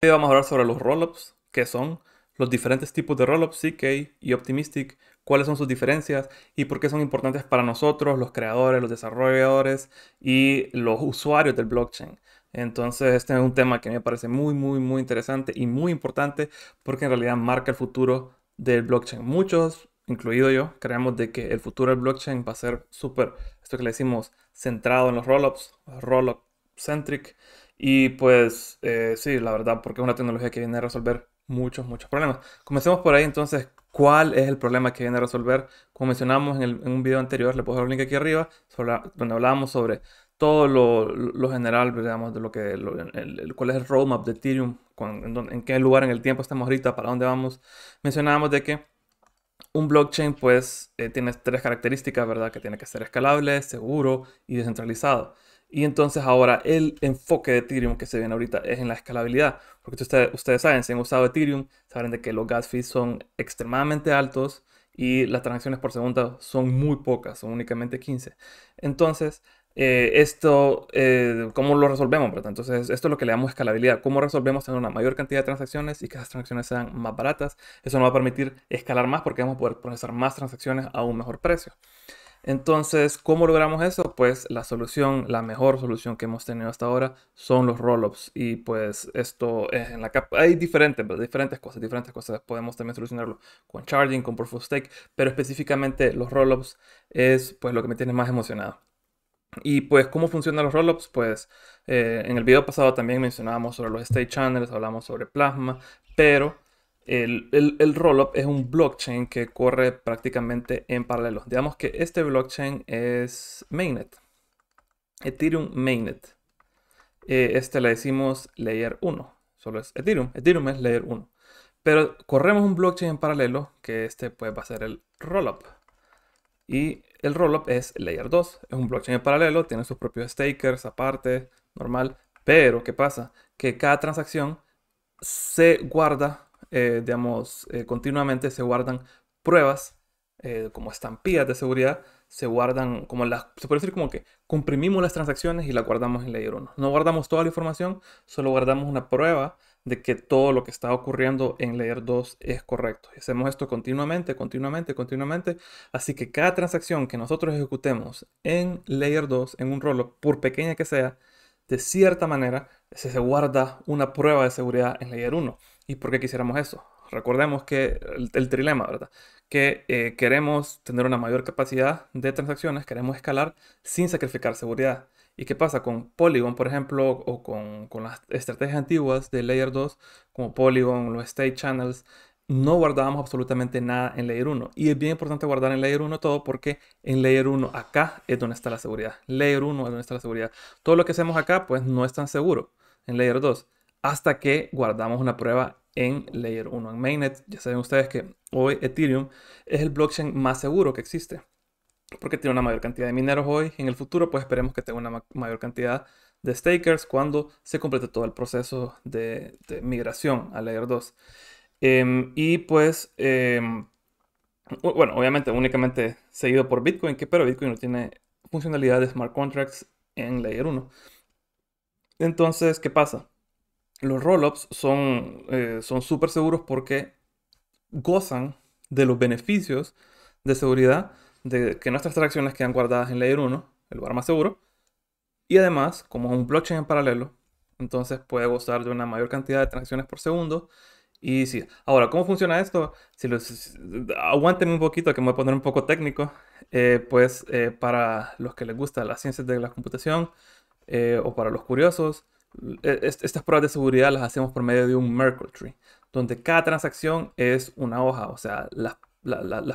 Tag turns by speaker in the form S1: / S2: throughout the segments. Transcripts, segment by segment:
S1: Hoy vamos a hablar sobre los rollups, que son, los diferentes tipos de rollups, CK y Optimistic, cuáles son sus diferencias y por qué son importantes para nosotros, los creadores, los desarrolladores y los usuarios del blockchain. Entonces, este es un tema que me parece muy, muy, muy interesante y muy importante porque en realidad marca el futuro del blockchain. Muchos, incluido yo, creemos de que el futuro del blockchain va a ser súper, esto que le decimos, centrado en los rollups, rollup centric y pues eh, sí, la verdad, porque es una tecnología que viene a resolver muchos, muchos problemas. Comencemos por ahí entonces, ¿cuál es el problema que viene a resolver? Como mencionamos en, un video anterior, le puedo el un link aquí arriba, donde hablábamos sobre todo lo, general, digamos, de lo que, el, cuál es el roadmap de Ethereum, en, qué lugar en el tiempo estamos ahorita, para dónde vamos. Mencionábamos de que un blockchain, pues, eh, tiene tres características, ¿verdad? Que tiene que ser escalable, seguro y descentralizado. Y entonces ahora el enfoque de Ethereum que se viene ahorita es en la escalabilidad. Porque ustedes, ustedes saben, si han usado Ethereum, saben de que los gas fees son extremadamente altos y las transacciones por segundo son muy pocas, son únicamente 15. Entonces, eh, esto, eh, ¿cómo lo resolvemos? Entonces, esto es lo que le damos escalabilidad. ¿Cómo resolvemos tener una mayor cantidad de transacciones y que esas transacciones sean más baratas? Eso nos va a permitir escalar más porque vamos a poder procesar más transacciones a un mejor precio. Entonces, ¿cómo logramos eso? Pues la solución, la mejor solución que hemos tenido hasta ahora son los roll Y pues esto es en la capa. Hay diferentes, pues, diferentes cosas, diferentes cosas. Podemos también solucionarlo con charging, con proof of stake, pero específicamente los roll es pues lo que me tiene más emocionado. Y pues, ¿cómo funcionan los rollups? Pues eh, en el video pasado también mencionábamos sobre los state channels, hablamos sobre Plasma, pero el, el, el rollup es un blockchain que corre prácticamente en paralelo. Digamos que este blockchain es mainnet. Ethereum mainnet. Eh, este le decimos layer 1. Solo es Ethereum. Ethereum es layer 1. Pero corremos un blockchain en paralelo que este pues, va a ser el rollup. Y el rollup es layer 2. Es un blockchain en paralelo. Tiene sus propios stakers aparte. Normal. Pero, ¿qué pasa? Que cada transacción se guarda eh, digamos, eh, continuamente se guardan pruebas eh, como estampillas de seguridad, se guardan como las, se puede decir como que comprimimos las transacciones y las guardamos en Layer 1. No guardamos toda la información, solo guardamos una prueba de que todo lo que está ocurriendo en Layer 2 es correcto. hacemos esto continuamente, continuamente, continuamente. Así que cada transacción que nosotros ejecutemos en Layer 2, en un rollo, por pequeña que sea, de cierta manera se guarda una prueba de seguridad en Layer 1. ¿Y por qué quisiéramos eso? Recordemos que el, trilema, ¿verdad? Que eh, queremos tener una mayor capacidad de transacciones, queremos escalar sin sacrificar seguridad. ¿Y qué pasa con Polygon, por ejemplo, o con, con las estrategias antiguas de Layer 2, como Polygon, los State Channels? no guardábamos absolutamente nada en Layer 1. Y es bien importante guardar en Layer 1 todo porque en Layer 1 acá es donde está la seguridad. Layer 1 es donde está la seguridad. Todo lo que hacemos acá pues no es tan seguro en Layer 2 hasta que guardamos una prueba en Layer 1, en Mainnet. Ya saben ustedes que hoy Ethereum es el blockchain más seguro que existe, porque tiene una mayor cantidad de mineros hoy. En el futuro, pues esperemos que tenga una mayor cantidad de stakers cuando se complete todo el proceso de, migración a Layer 2. Em, y pues, em, bueno, obviamente únicamente seguido por Bitcoin, que, pero Bitcoin no tiene funcionalidad de smart contracts en Layer 1. Entonces, ¿qué pasa? los roll-ups eh, son súper seguros porque gozan de los beneficios de seguridad de que nuestras transacciones quedan guardadas en Layer 1, el lugar más seguro. Y además, como es un blockchain en paralelo, entonces puede gozar de una mayor cantidad de transacciones por segundo. Y sí, ahora, ¿cómo funciona esto? Si los, aguanten un poquito, que me voy a poner un poco técnico. Eh, pues eh, para los que les gusta la ciencia de la computación o para los curiosos, e, estas pruebas de seguridad las hacemos por medio de un Merkle Tree, donde cada transacción es una hoja, o sea, las,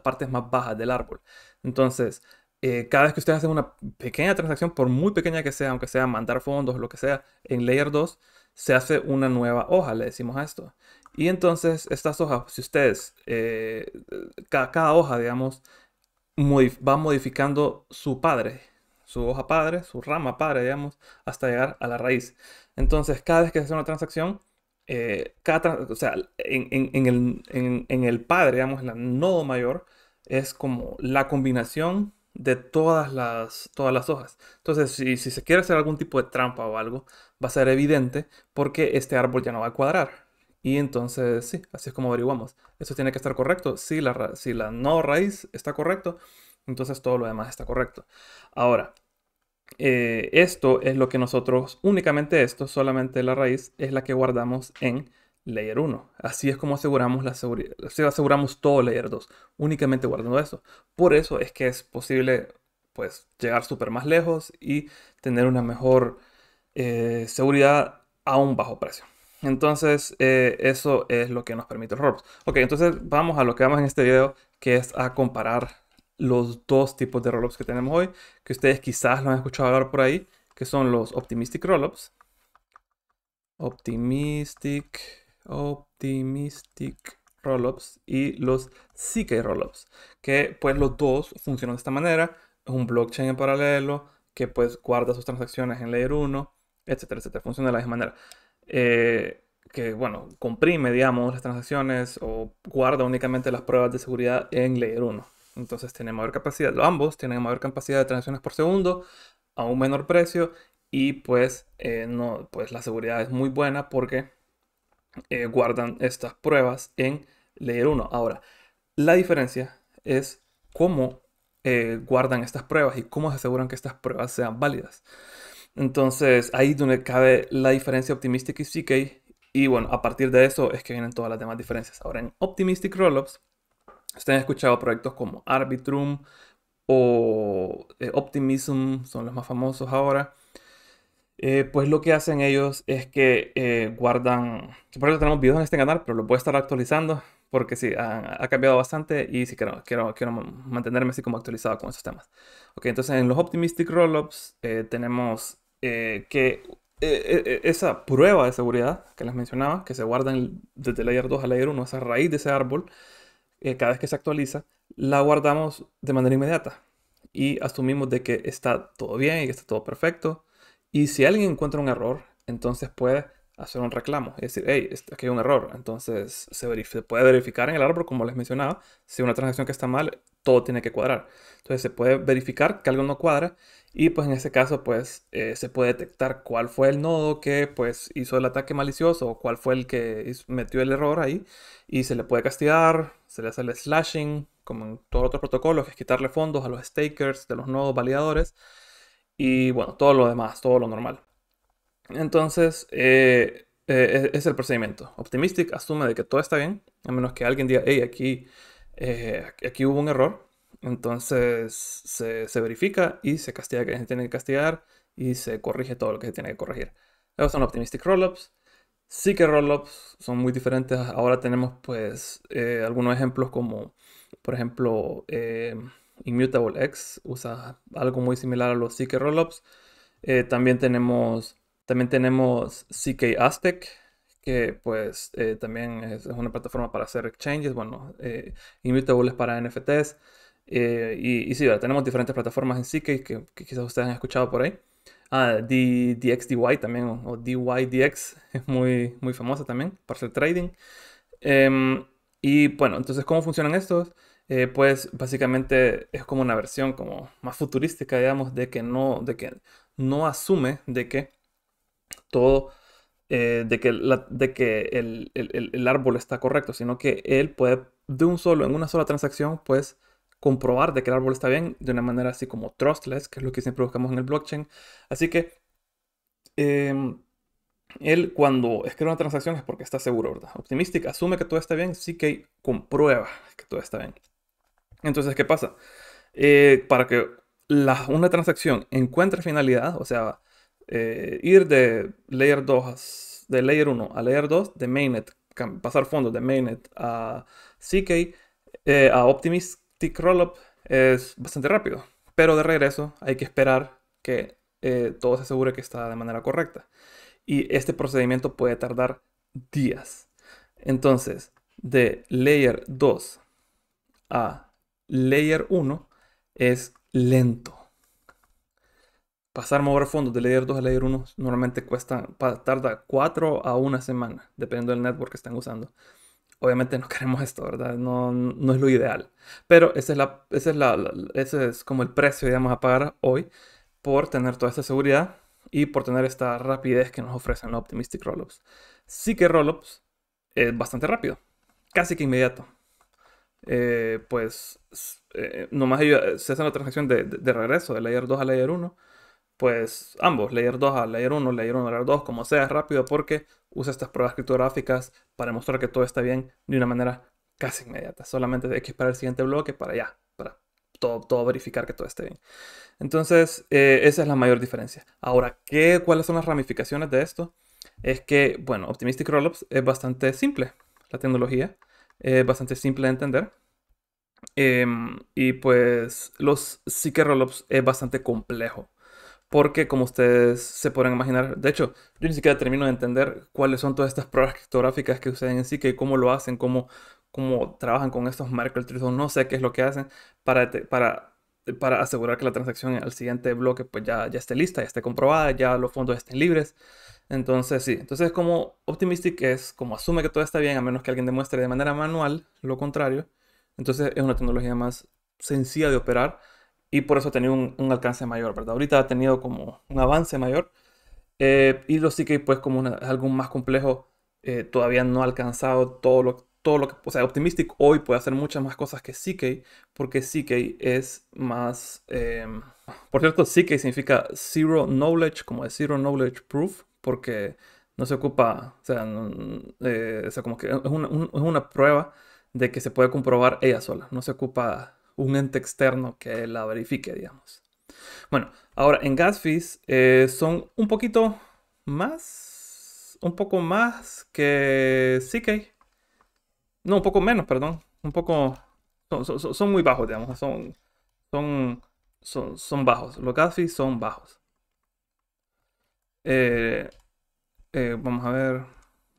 S1: partes más bajas del árbol. Entonces, eh, cada vez que ustedes hacen una pequeña transacción, por muy pequeña que sea, aunque sea mandar fondos o lo que sea, en Layer 2, se hace una nueva hoja, le decimos a esto. Y entonces, estas hojas, si ustedes, eh, eh, cada hoja, digamos, va modificando su padre su hoja padre, su rama padre, digamos, hasta llegar a la raíz. Entonces, cada vez que se hace una transacción, eh, cada, o sea, en, el, padre, digamos, en la nodo mayor, es como la combinación de todas las, todas las hojas. Entonces, si, se quiere hacer algún tipo de trampa o algo, va a ser evidente porque este árbol ya no va a cuadrar. Y entonces, sí, así es como averiguamos. Eso tiene que estar correcto. Si la, si la no raíz está correcto, entonces todo lo demás está correcto. Ahora, eh, esto es lo que nosotros, únicamente esto, solamente la raíz, es la que guardamos en layer 1. Así es como aseguramos, la seguridad, aseguramos todo layer 2, únicamente guardando esto Por eso es que es posible pues, llegar súper más lejos y tener una mejor eh, seguridad a un bajo precio. Entonces, eh, eso es lo que nos permite el Ok, entonces vamos a lo que vamos en este video, que es a comparar los dos tipos de rollups que tenemos hoy, que ustedes quizás lo han escuchado hablar por ahí, que son los optimistic rollups. Optimistic, optimistic rollups y los CK rollups, que pues los dos funcionan de esta manera, es un blockchain en paralelo que pues guarda sus transacciones en layer 1, etcétera, etcétera, funciona de la misma manera. Eh, que, bueno, comprime, digamos, las transacciones o guarda únicamente las pruebas de seguridad en Layer 1. Entonces tienen mayor capacidad, ambos tienen mayor capacidad de transacciones por segundo a un menor precio y pues, eh, no, pues la seguridad es muy buena porque eh, guardan estas pruebas en Layer 1. Ahora, la diferencia es cómo eh, guardan estas pruebas y cómo se aseguran que estas pruebas sean válidas. Entonces ahí donde cabe la diferencia Optimistic y CK. Y bueno, a partir de eso es que vienen todas las demás diferencias. Ahora en Optimistic Rollups Ustedes han escuchado proyectos como Arbitrum o eh, Optimism, son los más famosos ahora. Eh, pues lo que hacen ellos es que eh, guardan, por eso tenemos videos en este canal, pero lo voy a estar actualizando porque sí, ha, cambiado bastante y sí quiero, quiero, quiero, mantenerme así como actualizado con esos temas. Ok, entonces en los Optimistic Rollups tenemos que esa prueba de seguridad que les mencionaba, que se guardan desde Layer 2 a Layer 1, esa raíz de ese árbol, eh, cada vez que se actualiza, la guardamos de manera inmediata y asumimos de que está todo bien y que está todo perfecto. Y si alguien encuentra un error, entonces puede hacer un reclamo es decir, hey, aquí hay un error. Entonces se, puede verificar en el árbol, como les mencionaba, si una transacción que está mal, todo tiene que cuadrar. Entonces se puede verificar que algo no cuadra y pues en ese caso pues eh, se puede detectar cuál fue el nodo que pues hizo el ataque malicioso o cuál fue el que metió el error ahí y se le puede castigar, se le hace el slashing, como en todo otro protocolo, que es quitarle fondos a los stakers de los nodos validadores y bueno, todo lo demás, todo lo normal. Entonces, eh, eh, e-, es el procedimiento. Optimistic asume de que todo está bien, a menos que alguien diga, hey, aquí, eh, aquí hubo un error. Entonces se, verifica y se castiga que se tiene que castigar y se corrige todo lo que se tiene que corregir. Luego son optimistic rollups. Sí que rollups son muy diferentes. Ahora tenemos pues algunos ejemplos como por ejemplo Immutable X usa algo muy similar a los Seeker rollups. también tenemos también tenemos CK Aztec, que pues eh, también es, una plataforma para hacer exchanges, bueno, eh, para NFTs. Eh, y, y, sí, tenemos diferentes plataformas en CK que, quizás ustedes han escuchado por ahí. Ah, DXDY también, o, DYDX, es muy, muy famosa también para hacer trading. Em, y bueno, entonces, ¿cómo funcionan estos? Eh, pues básicamente es como una versión como más futurística, digamos, de que no, de que no asume de que todo eh, de que, de que el, árbol está correcto, sino que él puede de un solo, en una sola transacción, pues comprobar de que el árbol está bien de una manera así como trustless, que es lo que siempre buscamos en el blockchain. Así que em, él cuando escribe una transacción es porque está seguro, ¿verdad? Optimistic asume que todo está bien, sí que comprueba que todo está bien. Entonces, ¿qué pasa? Eh, para que una transacción encuentre finalidad, o sea, eh, ir de layer 2, de layer 1 a layer 2, de mainnet, pasar fondo de mainnet a CK, eh, a Optimistic Rollup, es bastante rápido. Pero de regreso hay que esperar que eh, todo se asegure que está de manera correcta. Y este procedimiento puede tardar días. Entonces, de layer 2 a layer 1 es lento. Pasar mover fondos de layer 2 a layer 1 normalmente cuesta, tarda 4 a 1 semana, dependiendo del network que estén usando. Obviamente no queremos esto, ¿verdad? No, no es lo ideal. Pero ese es, la, es, la, ese es como el precio, digamos, a pagar hoy por tener toda esta seguridad y por tener esta rapidez que nos ofrecen los Optimistic Rollups. Sí que Rollups es bastante rápido, casi que inmediato. Eh, pues eh, nomás se hace la transacción de, de regreso de layer 2 a layer 1 pues ambos, layer 2 a layer 1, layer 1 a layer 2, como sea, rápido porque usa estas pruebas criptográficas para mostrar que todo está bien de una manera casi inmediata. Solamente hay que esperar el siguiente bloque para ya, para todo, todo verificar que todo esté bien. Entonces, eh, esa es la mayor diferencia. Ahora, ¿qué, ¿cuáles son las ramificaciones de esto? Es que, bueno, Optimistic Rollups es bastante simple, la tecnología es bastante simple de entender. Em, y pues los Seeker Rollups es bastante complejo porque como ustedes se pueden imaginar, de hecho, yo ni siquiera termino de entender cuáles son todas estas pruebas criptográficas que usan en sí, que cómo lo hacen, cómo, cómo trabajan con estos marcos no sé qué es lo que hacen para, para, para asegurar que la transacción al siguiente bloque pues ya, ya esté lista, ya esté comprobada, ya los fondos estén libres. Entonces, sí, entonces como Optimistic es como asume que todo está bien, a menos que alguien demuestre de manera manual lo contrario. Entonces es una tecnología más sencilla de operar y por eso ha tenido un, alcance mayor, ¿verdad? Ahorita ha tenido como un avance mayor eh, y los CK pues como algo más complejo eh, todavía no ha alcanzado todo lo, todo lo que... O sea, Optimistic hoy puede hacer muchas más cosas que CK porque CK es más... Em, por cierto, CK significa Zero Knowledge, como de Zero Knowledge Proof, porque no se ocupa, o sea, eh, como que es una prueba de que se puede comprobar ella sola, no se ocupa un ente externo que la verifique, digamos. Bueno, ahora en gas fees eh, son un poquito más, un poco más que CK. No, un poco menos, perdón. Un poco, son, muy bajos, digamos. Son, son, son, son, bajos. Los gas fees son bajos. Eh, eh, vamos a ver.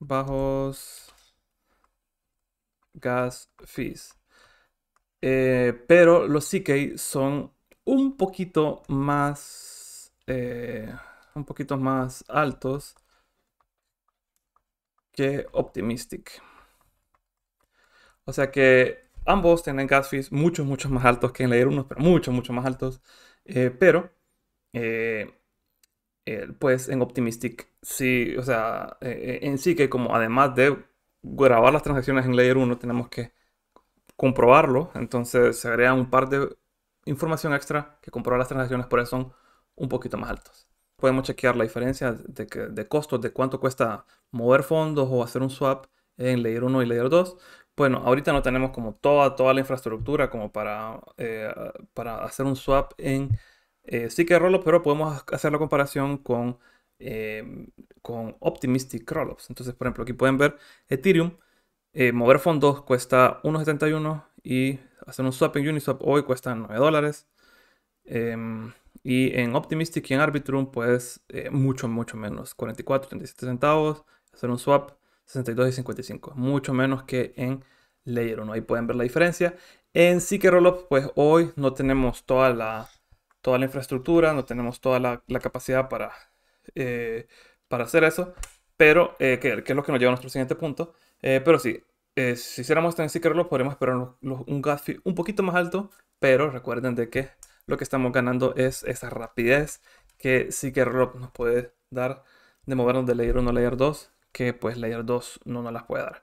S1: Bajos gas fees. Eh, pero los CK son un poquito más. Eh, un poquito más altos que Optimistic. O sea que ambos tienen gas fees mucho muchos más altos que en Layer 1, pero mucho, mucho más altos. Eh, pero, pues en Optimistic, sí, o sea, en sí como además de grabar las transacciones en Layer 1, tenemos que comprobarlo, entonces se agrega un par de información extra que comprobar las transacciones, por eso son un poquito más altos. Podemos chequear la diferencia de, de costos, de cuánto cuesta mover fondos o hacer un swap en layer 1 y layer 2. Bueno, ahorita no tenemos como toda, toda la infraestructura como para, eh, para hacer un swap en eh, sí que Rollup, pero podemos hacer la comparación con, eh, con Optimistic Rollups. Entonces, por ejemplo, aquí pueden ver Ethereum eh, mover fondos cuesta 1.71 y hacer un swap en Uniswap hoy cuesta 9 dólares. Em, y en Optimistic y en Arbitrum, pues eh, mucho, mucho menos. 44, 37 centavos. Hacer un swap 62 y 55. Mucho menos que en Layer 1. Ahí pueden ver la diferencia. En Seeker Rollup, pues hoy no tenemos toda la, toda la infraestructura, no tenemos toda la, capacidad para, eh, para hacer eso. Pero, que, es lo que nos lleva a nuestro siguiente punto, eh, pero sí, eh, si hiciéramos tener Carlos, podríamos esperar un gas un poquito más alto, pero recuerden de que lo que estamos ganando es esa rapidez que Seeker nos puede dar de movernos de layer 1 a layer 2, que pues layer 2 no nos las puede dar.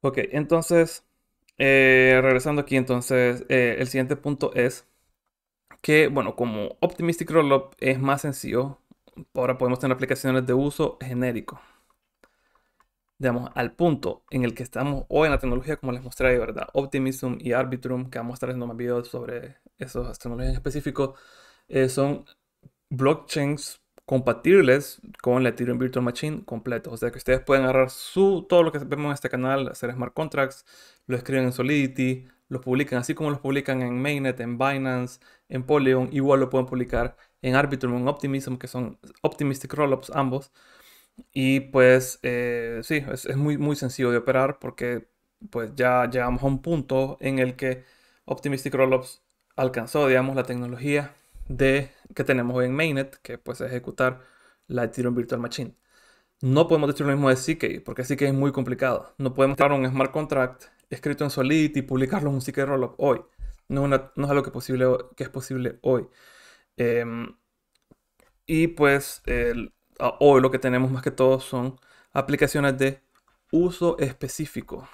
S1: Ok, entonces, eh, regresando aquí, entonces, el siguiente punto es que, bueno, como Optimistic Rollup es más sencillo, ahora podemos tener aplicaciones de uso genérico digamos, al punto en el que estamos hoy en la tecnología, como les mostré, ¿verdad? Optimism y Arbitrum, que vamos a estar haciendo más videos sobre esas tecnologías en específico, eh, son blockchains compatibles con la Ethereum Virtual Machine completo. O sea que ustedes pueden agarrar su, todo lo que vemos en este canal, hacer smart contracts, lo escriben en Solidity, lo publican así como lo publican en Mainnet, en Binance, en Polygon, igual lo pueden publicar en Arbitrum, en Optimism, que son Optimistic Rollups ambos. Y pues eh, sí, es, muy, muy sencillo de operar porque pues ya llegamos a un punto en el que Optimistic Rollups alcanzó, digamos, la tecnología de, que tenemos hoy en Mainnet, que pues es ejecutar la Ethereum Virtual Machine. No podemos decir lo mismo de CK, porque CK es muy complicado. No podemos crear un smart contract escrito en Solidity y publicarlo en un CK Rollup hoy. No es, no algo que, posible, que es posible hoy. Em, y pues Ah, hoy lo que tenemos más que todo son aplicaciones de uso específico.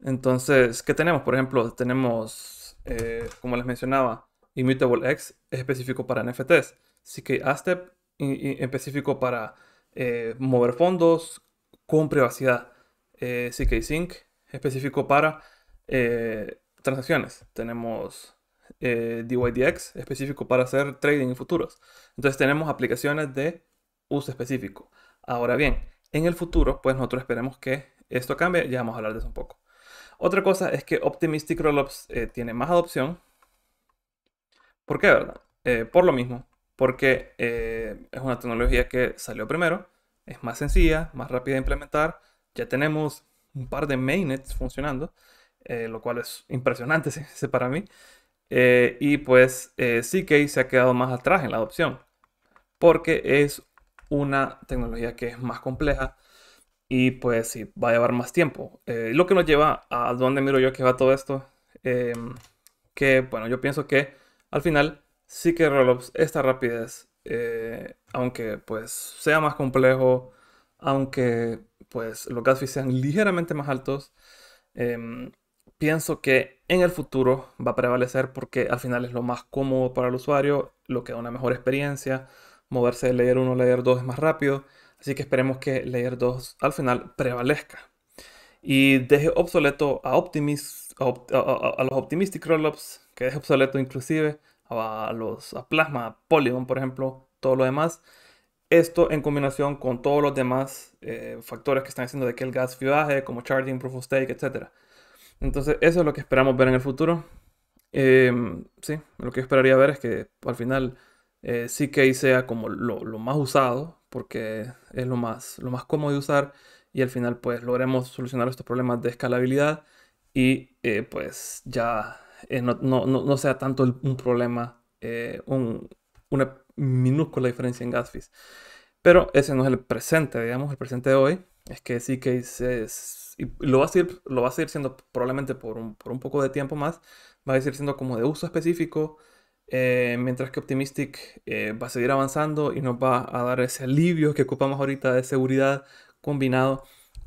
S1: Entonces, ¿qué tenemos? Por ejemplo, tenemos, eh, como les mencionaba, Immutable X específico para NFTs. CK Astep específico para eh, mover fondos con privacidad. Eh, CK Sync específico para eh, transacciones. Tenemos eh, DYDX específico para hacer trading en futuros. Entonces tenemos aplicaciones de uso específico. Ahora bien, en el futuro, pues nosotros esperemos que esto cambie, ya vamos a hablar de eso un poco. Otra cosa es que Optimistic Rollups eh, tiene más adopción. ¿Por qué, verdad? Eh, por lo mismo, porque es una tecnología que salió primero, es más sencilla, más rápida de implementar. Ya tenemos un par de mainnets funcionando, lo cual es impresionante para mí. Eh, y pues sí eh, que se ha quedado más atrás en la adopción, porque es una tecnología que es más compleja y pues sí, va a llevar más tiempo. Eh, lo que nos lleva a donde miro yo que va todo esto, em, que bueno, yo pienso que al final sí que Rollups, esta rapidez, aunque pues sea más complejo, aunque pues los gas sean ligeramente más altos, em, pienso que en el futuro va a prevalecer porque al final es lo más cómodo para el usuario, lo que da una mejor experiencia, moverse de layer 1 a layer 2 es más rápido, así que esperemos que layer 2 al final prevalezca y deje obsoleto a, Optimis, a, los Optimistic Rollups, que deje obsoleto inclusive a los Plasma, Polygon, por ejemplo, todo lo demás. Esto en combinación con todos los demás eh, factores que están haciendo de que el gas fiaje, como charging, proof of stake, etc. Entonces, eso es lo que esperamos ver en el futuro. Em, sí, lo que esperaría ver es que al final eh, CK sea como lo, más usado, porque es lo más, lo más cómodo de usar, y al final pues logremos solucionar estos problemas de escalabilidad y eh, pues ya eh, no, sea tanto un problema, eh, una minúscula diferencia en gas Pero ese no es el presente, digamos, el presente de hoy es que CK es y lo va a seguir, lo siendo probablemente por un, por poco de tiempo más, va a seguir siendo como de uso específico, eh, mientras que Optimistic eh, va a seguir avanzando y nos va a dar ese alivio que ocupamos ahorita de seguridad combinado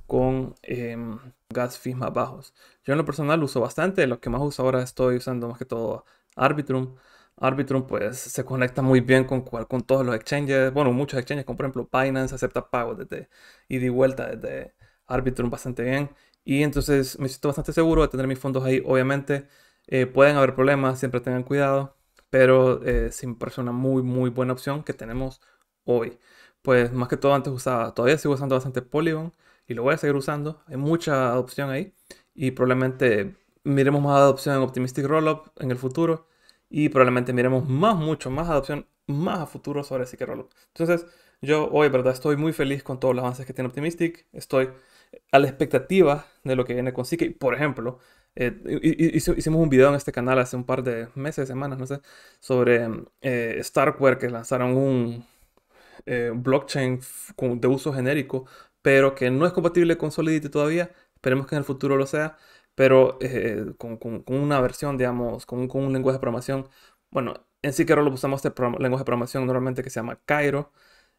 S1: con em, gas fees más bajos. Yo en lo personal uso bastante, los que más uso ahora estoy usando más que todo Arbitrum. Arbitrum pues se conecta muy bien con, con todos los exchanges, bueno muchos exchanges como por ejemplo Binance acepta pagos desde y de vuelta desde Arbitrum bastante bien. Y entonces me siento bastante seguro de tener mis fondos ahí. Obviamente eh, pueden haber problemas, siempre tengan cuidado. Pero eh, sí me parece una muy, muy buena opción que tenemos hoy. Pues más que todo antes usaba, todavía sigo usando bastante Polygon y lo voy a seguir usando. Hay mucha adopción ahí y probablemente miremos más adopción en Optimistic Rollup en el futuro y probablemente miremos más, mucho más adopción más a futuro sobre que Rollup. Entonces, yo hoy, verdad, estoy muy feliz con todos los avances que tiene Optimistic. Estoy a la expectativa de lo que viene con Psyche. Por ejemplo, eh, hicimos un video en este canal hace un par de meses, semanas, no sé, sobre eh, Starkware que lanzaron un eh, blockchain de uso genérico, pero que no es compatible con Solidity todavía. Esperemos que en el futuro lo sea, pero eh, con, una versión, digamos, con, un lenguaje de programación. Bueno, en sí lo usamos este lenguaje de programación normalmente que se llama Cairo,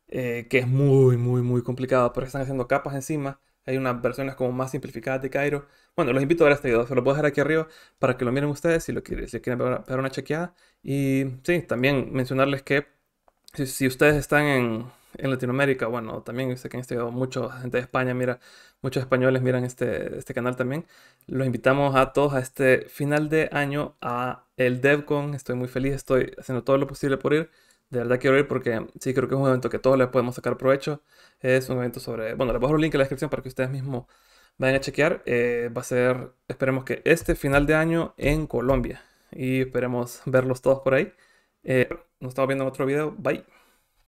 S1: que es muy, muy, muy complicado, porque están haciendo capas encima hay unas versiones como más simplificadas de Cairo. Bueno, los invito a ver este video, se lo puedo dejar aquí arriba para que lo miren ustedes si lo quieren, si quieren pegar una chequeada. Y sí, también mencionarles que si, ustedes están en, Latinoamérica, bueno, también sé que han estudiado mucha gente de España, mira, muchos españoles miran este, este canal también. Los invitamos a todos a este final de año a el DevCon. Estoy muy feliz, estoy haciendo todo lo posible por ir. De verdad quiero ir porque sí creo que es un evento que todos les podemos sacar provecho. Es un evento sobre, bueno, les voy a dejar un link en la descripción para que ustedes mismos vayan a chequear. Eh, va a ser, esperemos que este final de año en Colombia. Y esperemos verlos todos por ahí. Eh, nos estamos viendo en otro video. Bye.